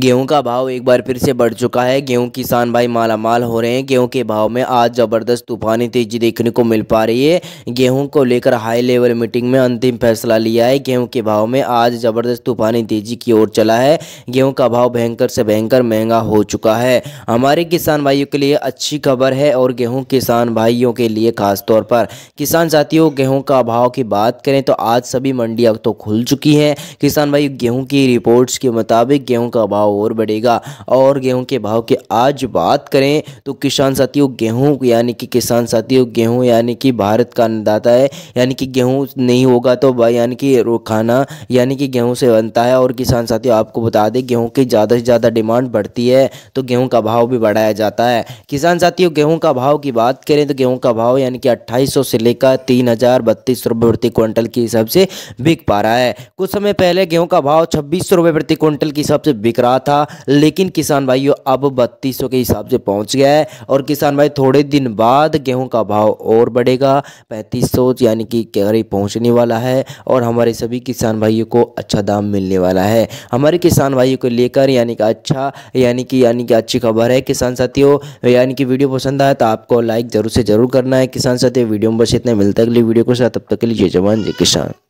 गेहूं का भाव एक बार फिर से बढ़ चुका है गेहूं किसान भाई मालामाल हो रहे हैं गेहूं के भाव में आज ज़बरदस्त तूफानी तेजी देखने को मिल पा रही है गेहूं को लेकर हाई लेवल मीटिंग में अंतिम फैसला लिया है गेहूं के भाव में आज ज़बरदस्त तूफानी तेजी की ओर चला है गेहूं का भाव भयंकर से भयंकर महंगा हो चुका है हमारे किसान भाइयों के लिए अच्छी खबर है और गेहूँ किसान भाइयों के लिए खासतौर पर किसान साथियों गेहूँ का भाव की बात करें तो आज सभी मंडियाँ तो खुल चुकी हैं किसान भाई गेहूँ की रिपोर्ट्स के मुताबिक गेहूँ का भाव भाव और बढ़ेगा और गेहूं के भाव की आज बात करें तो किसान साथियों गेहूं यानी कि किसान साथियों गेहूं यानी कि भारत का अन्नदाता है यानी कि गेहूं नहीं होगा तो यानी कि खाना यानी कि गेहूं से बनता है और किसान साथियों आपको बता दें गेहूं की ज़्यादा से ज़्यादा डिमांड बढ़ती है तो गेहूं का भाव भी बढ़ाया जाता है किसान साथियों गेहूँ का भाव की बात करें तो गेहूँ का भाव यानी कि अट्ठाईस से लेकर तीन हज़ार बत्तीस रुपये प्रति क्विंटल के हिसाब से बिक पा रहा है कुछ समय पहले गेहूं का भाव छब्बीस रुपए प्रति क्विंटल के हिसाब से बिक रहा रहा था लेकिन किसान भाइयों अब बत्तीस के हिसाब से पहुंच गया है और किसान भाई थोड़े दिन बाद गेहूं का भाव और बढ़ेगा पैंतीस यानी कि करीब पहुंचने वाला है और हमारे सभी किसान भाइयों को अच्छा दाम मिलने वाला है हमारे किसान भाइयों को लेकर यानी कि अच्छा यानी कि यानी कि अच्छी खबर है किसान साथियों यानी कि वीडियो पसंद आए तो आपको लाइक ज़रूर से ज़रूर करना है किसान साथियों वीडियो में बस इतना मिलता है अगली वीडियो के साथ तब तक के लिए जय जवान जय किसान